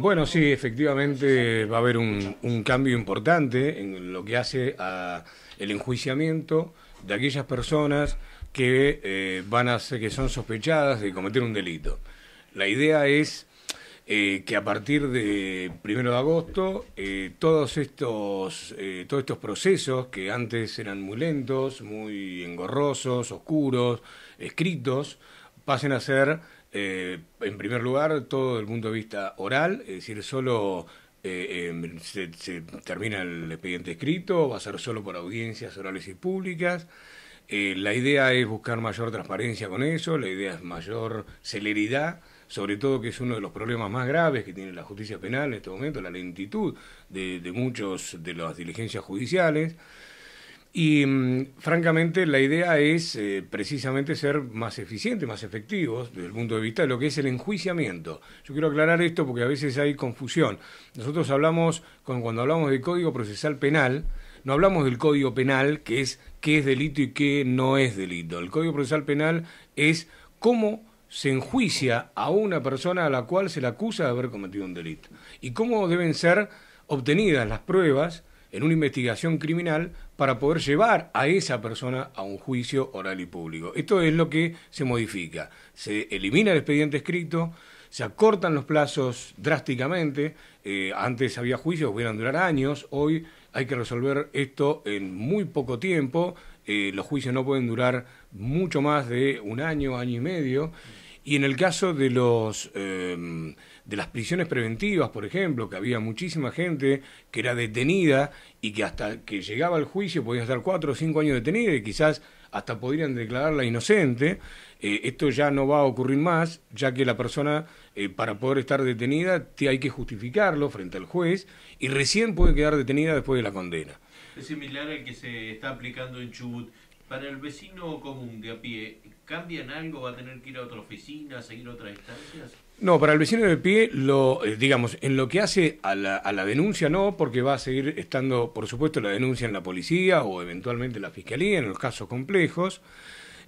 Bueno, sí, efectivamente va a haber un, cambio importante en lo que hace a el enjuiciamiento de aquellas personas que eh, van a ser, que son sospechadas de cometer un delito. La idea es eh, que a partir de primero de agosto eh, todos estos todos estos procesos que antes eran muy lentos, muy engorrosos, oscuros, escritos, pasen a ser eh, en primer lugar, todo el punto de vista oral, es decir, solo eh, em, se, termina el expediente escrito, va a ser solo por audiencias orales y públicas. Eh, la idea es buscar mayor transparencia con eso, la idea es mayor celeridad, sobre todo que es uno de los problemas más graves que tiene la justicia penal en este momento, la lentitud de, de muchos de las diligencias judiciales. Y mm, francamente la idea es eh, precisamente ser más eficientes, más efectivos desde el punto de vista de lo que es el enjuiciamiento. Yo quiero aclarar esto porque a veces hay confusión. Nosotros hablamos, cuando hablamos de código procesal penal, no hablamos del código penal, que es qué es delito y qué no es delito. El código procesal penal es cómo se enjuicia a una persona a la cual se le acusa de haber cometido un delito y cómo deben ser obtenidas las pruebas en una investigación criminal para poder llevar a esa persona a un juicio oral y público. Esto es lo que se modifica. Se elimina el expediente escrito, se acortan los plazos drásticamente. Eh, antes había juicios que pudieran durar años, hoy hay que resolver esto en muy poco tiempo. Eh, los juicios no pueden durar mucho más de un año, año y medio. Y en el caso de los... Eh, de las prisiones preventivas, por ejemplo, que había muchísima gente que era detenida y que hasta que llegaba al juicio podía estar cuatro o cinco años detenida y quizás hasta podrían declararla inocente. Eh, esto ya no va a ocurrir más, ya que la persona, eh, para poder estar detenida, hay que justificarlo frente al juez y recién puede quedar detenida después de la condena. Es similar al que se está aplicando en Chubut. Para el vecino común de a pie, ¿Cambian algo? ¿Va a tener que ir a otra oficina, a seguir otras instancias? No, para el vecino de pie, lo, eh, digamos, en lo que hace a la, denuncia no, porque va a seguir estando, por supuesto, la denuncia en la policía o eventualmente la fiscalía, en los casos complejos.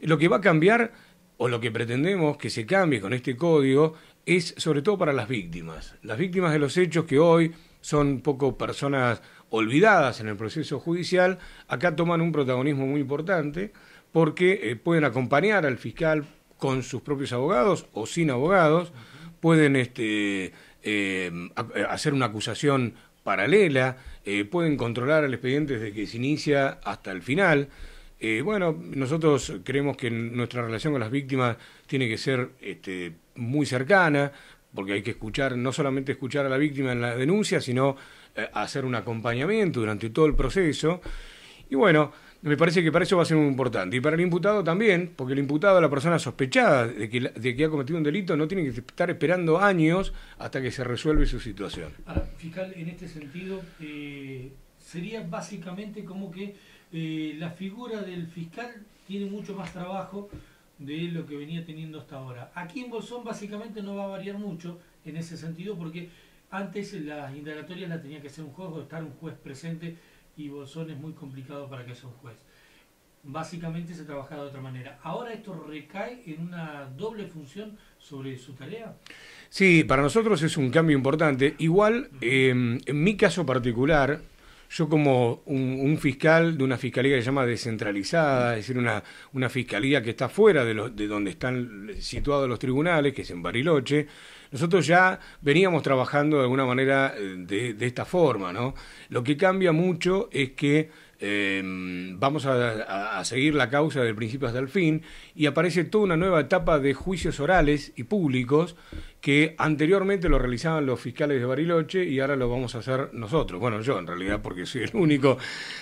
Lo que va a cambiar, o lo que pretendemos que se cambie con este código, es sobre todo para las víctimas. Las víctimas de los hechos que hoy son poco personas olvidadas en el proceso judicial, acá toman un protagonismo muy importante porque eh, pueden acompañar al fiscal con sus propios abogados o sin abogados, pueden este, eh, eh, hacer una acusación paralela, pueden controlar el expediente desde que se inicia hasta el final. bueno, nosotros creemos que nuestra relación con las víctimas tiene que ser este, muy cercana, porque hay que escuchar, no solamente escuchar a la víctima en la denuncia, sino hacer un acompañamiento durante todo el proceso. Y bueno, me parece que para eso va a ser muy importante. Y para el imputado también, porque el imputado, la persona sospechada de que, de que ha cometido un delito, no tiene que estar esperando años hasta que se resuelve su situación. Ah, fiscal, en este sentido, eh, sería básicamente como que eh, la figura del fiscal tiene mucho más trabajo de lo que venía teniendo hasta ahora. Aquí en Bolsón básicamente no va a variar mucho en ese sentido, porque antes las indagatorias la tenía que hacer un juez o estar un juez presente y Bolsón es muy complicado para que sea un juez. Básicamente se trabaja de otra manera. ¿Ahora esto recae en una doble función sobre su tarea? Sí, para nosotros es un cambio importante. Igual, em, en mi caso particular, yo como un, fiscal de una fiscalía que se llama descentralizada, es decir, una, una fiscalía que está fuera de, los, de donde están situados los tribunales, que es en Bariloche, nosotros ya veníamos trabajando de alguna manera eh, de, esta forma, ¿no? Lo que cambia mucho es que em, vamos a, seguir la causa del principio hasta el fin, y aparece toda una nueva etapa de juicios orales y públicos que anteriormente lo realizaban los fiscales de Bariloche y ahora lo vamos a hacer nosotros. Bueno, yo en realidad, porque soy el único.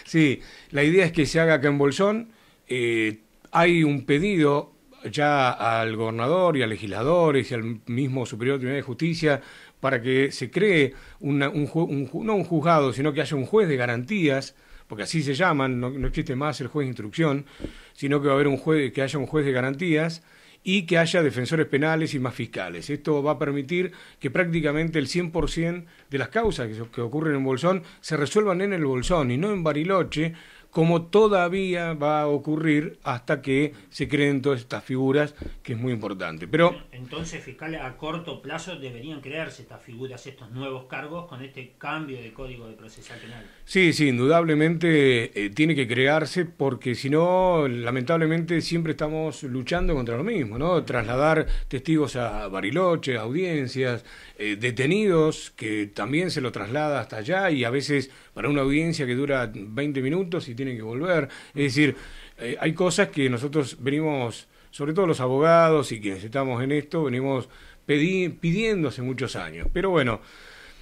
Sí, la idea es que se haga acá en Bolsón. Eh, hay un pedido ya al gobernador y a legisladores y al mismo Superior Tribunal de Justicia para que se cree un, no un juzgado, sino que haya un juez de garantías, porque así se llaman, no, existe más el juez de instrucción, sino que va a haber un juez, que haya un juez de garantías y que haya defensores penales y más fiscales. Esto va a permitir que prácticamente el 100% de las causas que, que ocurren en Bolsón se resuelvan en el Bolsón y no en Bariloche, como todavía va a ocurrir hasta que se creen todas estas figuras, que es muy importante. Pero entonces, fiscal, a corto plazo deberían crearse estas figuras, estos nuevos cargos con este cambio de código de procesal penal. Sí, sí, indudablemente eh, tiene que crearse porque si no, lamentablemente siempre estamos luchando contra lo mismo, ¿no? Trasladar testigos a Bariloche, audiencias, eh, detenidos que también se lo traslada hasta allá y a veces para una audiencia que dura 20 minutos y tienen que volver. Es decir, eh, hay cosas que nosotros venimos, sobre todo los abogados y quienes estamos en esto, venimos pidiendo hace muchos años. Pero bueno,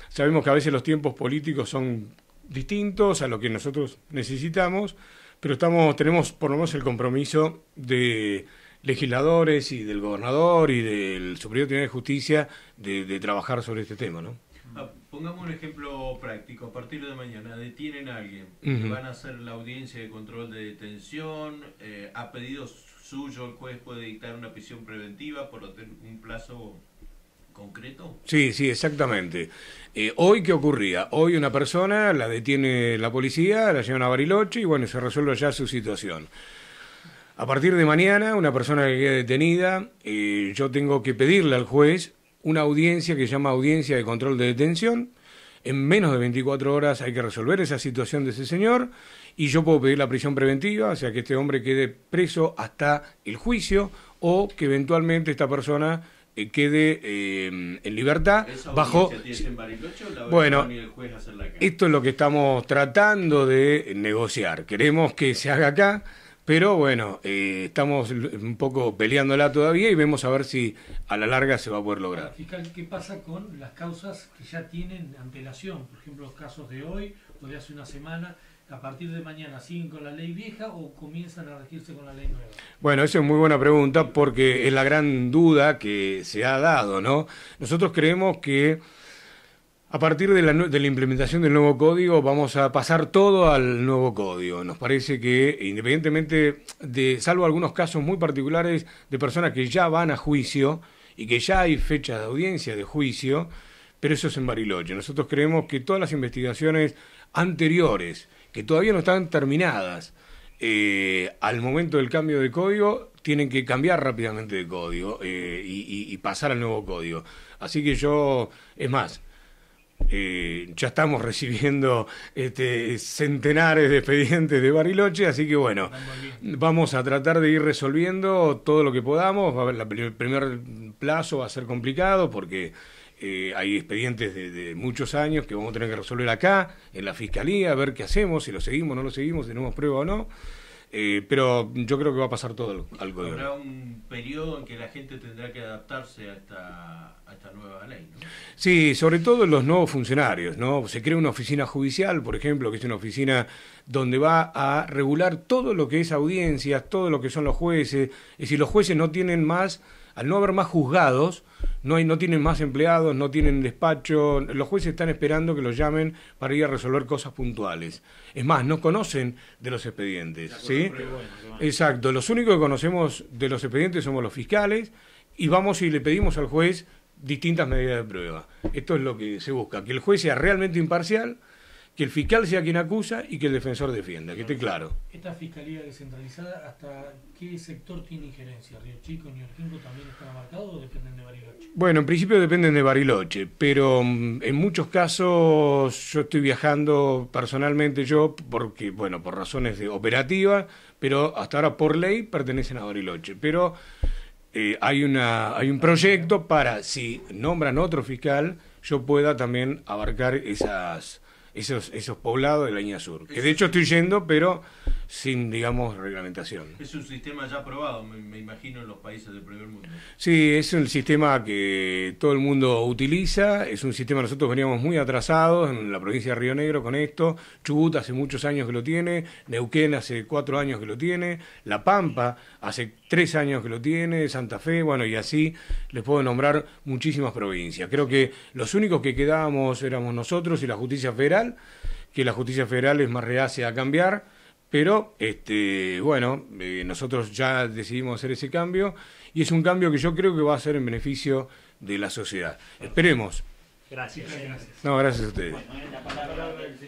sabemos que a veces los tiempos políticos son distintos a lo que nosotros necesitamos, pero estamos, tenemos por lo menos el compromiso de legisladores y del gobernador y del Superior Tribunal de Justicia de trabajar sobre este tema, ¿no? Pongamos un ejemplo práctico. A partir de mañana detienen a alguien. Uh Van a hacer la audiencia de control de detención. Eh, ha a pedido suyo el juez puede dictar una prisión preventiva por un plazo concreto? Sí, sí, exactamente. Eh, hoy, ¿qué ocurría? Hoy una persona la detiene la policía, la llevan a Bariloche y bueno, se resuelve ya su situación. A partir de mañana, una persona que queda detenida, eh, yo tengo que pedirle al juez una audiencia que se llama audiencia de control de detención. En menos de 24 horas hay que resolver esa situación de ese señor y yo puedo pedir la prisión preventiva, o sea, que este hombre quede preso hasta el juicio o que eventualmente esta persona eh, quede eh, en libertad bajo en o bueno el juez hacer la esto es lo que estamos tratando de negociar queremos que se haga acá pero bueno, eh, estamos un poco peleándola todavía y vemos a ver si a la larga se va a poder lograr. Fiscal, ah, ¿qué pasa con las causas que ya tienen antelación? Por ejemplo, los casos de hoy o de hace una semana. ¿A partir de mañana siguen con la ley vieja o comienzan a regirse con la ley nueva? Bueno, esa es muy buena pregunta porque es la gran duda que se ha dado, ¿no? Nosotros creemos que a partir de la, implementación del nuevo código vamos a pasar todo al nuevo código. Nos parece que independientemente de, salvo algunos casos muy particulares de personas que ya van a juicio y que ya hay fechas de audiencia de juicio, pero eso es en Bariloche. Nosotros creemos que todas las investigaciones anteriores, que todavía no están terminadas, eh, al momento del cambio de código, tienen que cambiar rápidamente de código eh, y pasar al nuevo código. Así que yo, es más, eh, ya estamos recibiendo este, centenares de expedientes de Bariloche, así que bueno, vamos a tratar de ir resolviendo todo lo que podamos. el primer plazo va a ser complicado porque eh, hay expedientes de, muchos años que vamos a tener que resolver acá, en la fiscalía, a ver qué hacemos, si lo seguimos, o no lo seguimos, si tenemos prueba o no. Eh, pero yo creo que va a pasar todo algo Habrá un periodo en que la gente tendrá que adaptarse a esta, nueva ley. ¿no? Sí, sobre todo los nuevos funcionarios. ¿no? Se crea una oficina judicial, por ejemplo, que es una oficina donde va a regular todo lo que es audiencias, todo lo que son los jueces. y si los jueces no tienen más al no haber más juzgados, no, hay, no tienen más empleados, no tienen despacho, los jueces están esperando que los llamen para ir a resolver cosas puntuales. Es más, no conocen de los expedientes. ¿sí? Exacto, los únicos que conocemos de los expedientes somos los fiscales y vamos y le pedimos al juez distintas medidas de prueba. Esto es lo que se busca, que el juez sea realmente imparcial que el fiscal sea quien acusa y que el defensor defienda, que esté claro. ¿Esta fiscalía descentralizada hasta qué sector tiene injerencia? ¿Río Chico, New también están abarcados o dependen de Bariloche? Bueno, en principio dependen de Bariloche, pero mm, en muchos casos yo estoy viajando personalmente yo, porque, bueno, por razones de operativa, pero hasta ahora por ley pertenecen a Bariloche. Pero eh, hay, una, hay un proyecto para, si nombran otro fiscal, yo pueda también abarcar esas esos, esos poblados de la línea Sur. Que de hecho estoy yendo, pero sin, digamos, reglamentación. Es un sistema ya aprobado, me, imagino, en los países del primer mundo. Sí, es un sistema que todo el mundo utiliza, es un sistema, nosotros veníamos muy atrasados en la provincia de Río Negro con esto, Chubut hace muchos años que lo tiene, Neuquén hace cuatro años que lo tiene, La Pampa hace tres años que lo tiene, Santa Fe, bueno, y así les puedo nombrar muchísimas provincias. Creo que los únicos que quedábamos éramos nosotros y la justicia federal, que la justicia federal es más reacia a cambiar, pero, este, bueno, eh, nosotros ya decidimos hacer ese cambio y es un cambio que yo creo que va a ser en beneficio de la sociedad. Esperemos. Gracias. gracias. No, gracias a ustedes.